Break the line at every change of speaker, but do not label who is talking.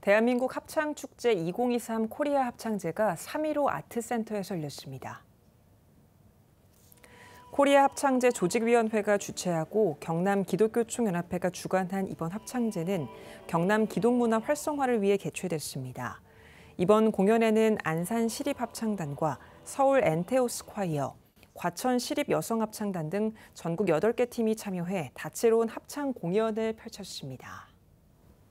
대한민국 합창축제 2023 코리아 합창제가 3위로 아트센터에서 열렸습니다. 코리아 합창제 조직위원회가 주최하고 경남 기독교총연합회가 주관한 이번 합창제는 경남 기독문화 활성화를 위해 개최됐습니다. 이번 공연에는 안산 시립합창단과 서울 엔테오스 콰이어, 과천 시립 여성합창단 등 전국 8개 팀이 참여해 다채로운 합창 공연을 펼쳤습니다.